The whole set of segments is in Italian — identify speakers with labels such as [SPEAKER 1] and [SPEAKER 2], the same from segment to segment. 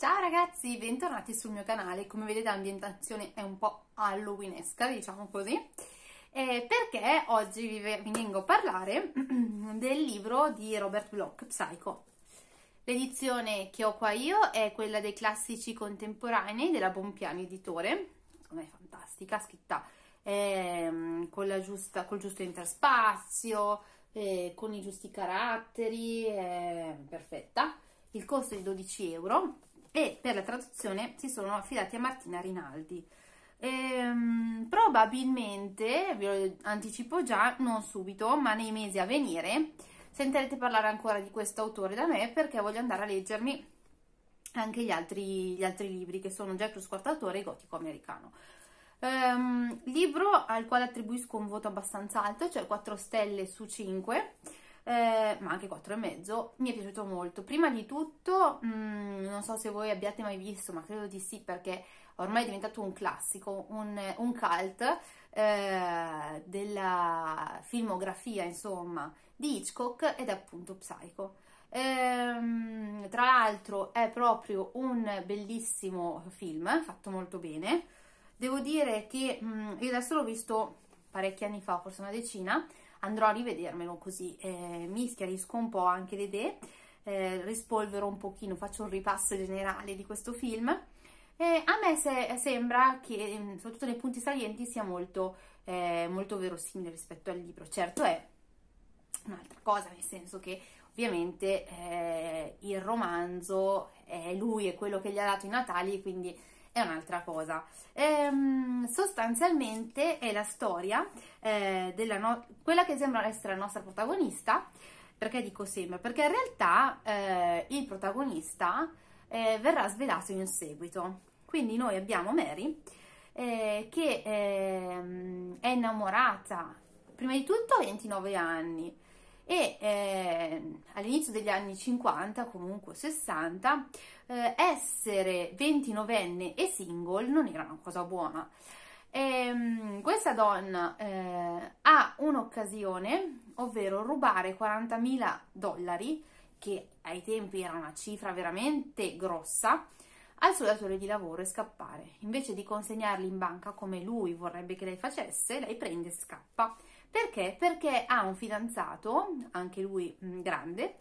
[SPEAKER 1] Ciao ragazzi, bentornati sul mio canale. Come vedete l'ambientazione è un po' halloweenesca, diciamo così, eh, perché oggi vi, vi vengo a parlare del libro di Robert Bloch, Psycho. L'edizione che ho qua io è quella dei classici contemporanei della Bompiani Editore, secondo è fantastica, scritta eh, con giusta, col giusto interspazio, eh, con i giusti caratteri, perfetta. Il costo è di 12 euro e per la traduzione si sono affidati a Martina Rinaldi. Ehm, probabilmente, ve lo anticipo già, non subito, ma nei mesi a venire sentirete parlare ancora di questo autore da me perché voglio andare a leggermi anche gli altri, gli altri libri che sono Jack lo squartatore e Gotico americano. Ehm, libro al quale attribuisco un voto abbastanza alto, cioè 4 stelle su 5 eh, ma anche e mezzo, mi è piaciuto molto. Prima di tutto, mh, mm, non so se voi abbiate mai visto, ma credo di sì perché ormai è diventato un classico, un, un cult eh, della filmografia, insomma, di Hitchcock ed è appunto Psycho. Ehm, tra l'altro è proprio un bellissimo film, fatto molto bene. Devo dire che mh, mm, io adesso l'ho visto parecchi anni fa, forse una decina, andrò a rivedermelo così eh, mi schiarisco un po' anche le idee, eh, rispolvero un pochino, faccio un ripasso generale di questo film. Eh, a me se, sembra che, mm, soprattutto nei punti salienti, sia molto, eh, molto verosimile rispetto al libro. Certo è un'altra cosa, nel senso che ovviamente eh, il romanzo è lui, è quello che gli ha dato i Natali, quindi è un'altra cosa. Ehm, sostanzialmente è la storia eh, della no- quella che sembra essere la nostra protagonista. Perché dico sembra? Perché in realtà eh, il protagonista eh, verrà svelato in seguito. Quindi noi abbiamo Mary eh, che ehm, è innamorata prima di tutto a 29 anni, e eh, all'inizio degli anni 50, comunque 60, eh, essere 29enne e single non era una cosa buona. E, ehm, questa donna eh, ha un'occasione, ovvero rubare 40.000 dollari, che ai tempi era una cifra veramente grossa, al suo datore di lavoro e scappare. Invece di consegnarli in banca come lui vorrebbe che lei facesse, lei prende e scappa. Perché? Perché ha un fidanzato, anche lui mm, grande,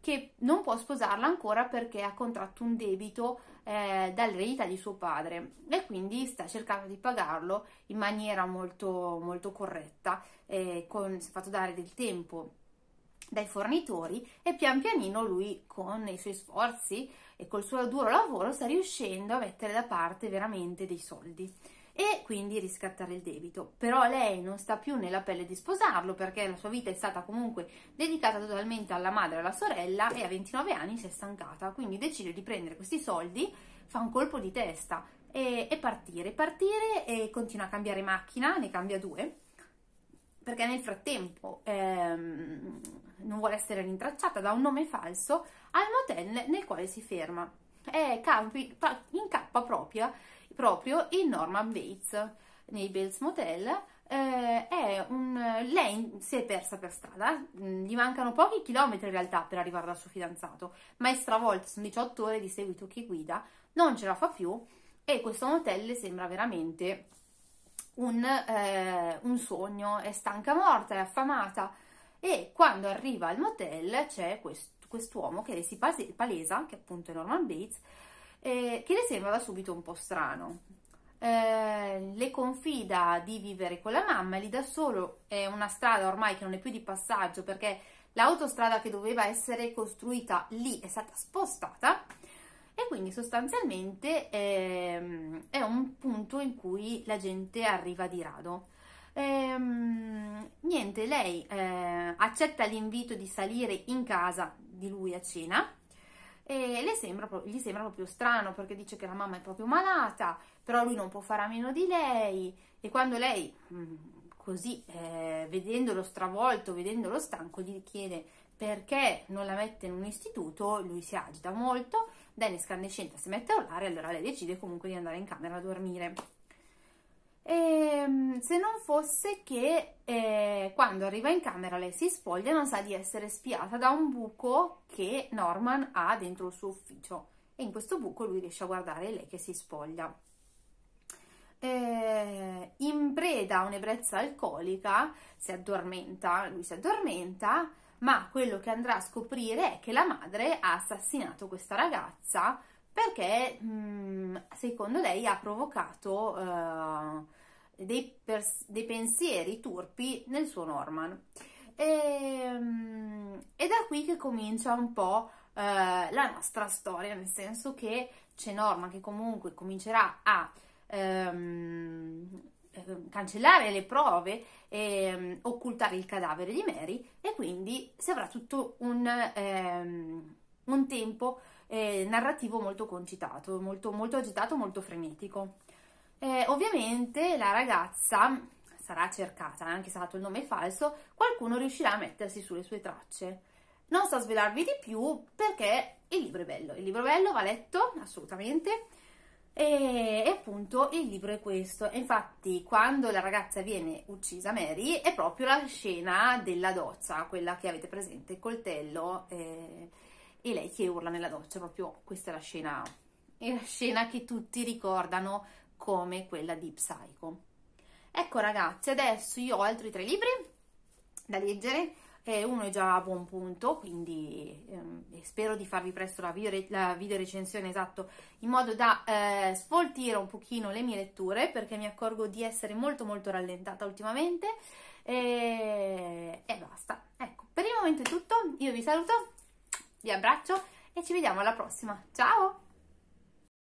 [SPEAKER 1] che non può sposarla ancora perché ha contratto un debito eh, dall'eredità di suo padre e quindi sta cercando di pagarlo in maniera molto, molto corretta, eh, con, si è fatto dare del tempo dai fornitori e pian pianino lui con i suoi sforzi e col suo duro lavoro sta riuscendo a mettere da parte veramente dei soldi e quindi riscattare il debito. Però lei non sta più nella pelle di sposarlo perché la sua vita è stata comunque dedicata totalmente alla madre e alla sorella e a 29 anni si è stancata, quindi decide di prendere questi soldi, fa un colpo di testa e, e partire, partire e continua a cambiare macchina, ne cambia due perché nel frattempo ehm, non vuole essere rintracciata da un nome falso al motel nel quale si ferma e campi, incappa proprio proprio il Norman Bates nei Bates Motel. Eh, un, lei si è persa per strada, mm, gli mancano pochi chilometri in realtà per arrivare dal suo fidanzato, ma è stravolto, sono 18 ore di seguito che guida, non ce la fa più e questo motel le sembra veramente un, eh, un sogno, è stanca morta, è affamata e quando arriva al motel c'è quest, quest'uomo che le si palesa, che appunto è Norman Bates, eh, che le sembrava subito un po' strano. Eh, le confida di vivere con la mamma e lì da solo è una strada ormai che non è più di passaggio perché l'autostrada che doveva essere costruita lì è stata spostata e quindi sostanzialmente ehm, è un punto in cui la gente arriva di rado. Ehm, niente, lei eh, accetta l'invito di salire in casa di lui a cena e le sembra, gli sembra proprio strano perché dice che la mamma è proprio malata, però lui non può fare a meno di lei e quando lei, mm, così, eh, vedendolo stravolto, vedendolo stanco, gli chiede perché non la mette in un istituto, lui si agita molto, Dennis scandescente si mette a urlare, e allora lei decide comunque di andare in camera a dormire e, ehm, se non fosse che eh, quando arriva in camera lei si spoglia non sa di essere spiata da un buco che Norman ha dentro il suo ufficio e in questo buco lui riesce a guardare lei che si spoglia. Eh, in preda a un'ebbrezza alcolica si addormenta, lui si addormenta, ma quello che andrà a scoprire è che la madre ha assassinato questa ragazza perché mh, mm, secondo lei ha provocato... Eh, dei, pers- dei pensieri turpi nel suo Norman. Ehm, e, è da qui che comincia un po' eh, la nostra storia, nel senso che c'è Norman che comunque comincerà a ehm, ehm cancellare le prove e ehm, occultare il cadavere di Mary e quindi si avrà tutto un, ehm, un tempo eh, narrativo molto concitato, molto, molto agitato, molto frenetico. Eh, ovviamente la ragazza sarà cercata, anche se ha dato il nome falso, qualcuno riuscirà a mettersi sulle sue tracce. Non so svelarvi di più perché il libro è bello, il libro è bello, va letto assolutamente. E, e, appunto il libro è questo. Infatti, quando la ragazza viene uccisa, Mary è proprio la scena della doccia, quella che avete presente, il coltello eh, e lei che urla nella doccia. Proprio questa è la scena, è la scena che tutti ricordano come quella di Psycho. Ecco ragazzi, adesso io ho altri tre libri da leggere, uno è già a buon punto, quindi ehm, spero di farvi presto la, video, la video recensione esatto, in modo da eh, sfoltire un pochino le mie letture, perché mi accorgo di essere molto molto rallentata ultimamente, e, e basta. Ecco, per il momento è tutto, io vi saluto, vi abbraccio e ci vediamo alla prossima, ciao!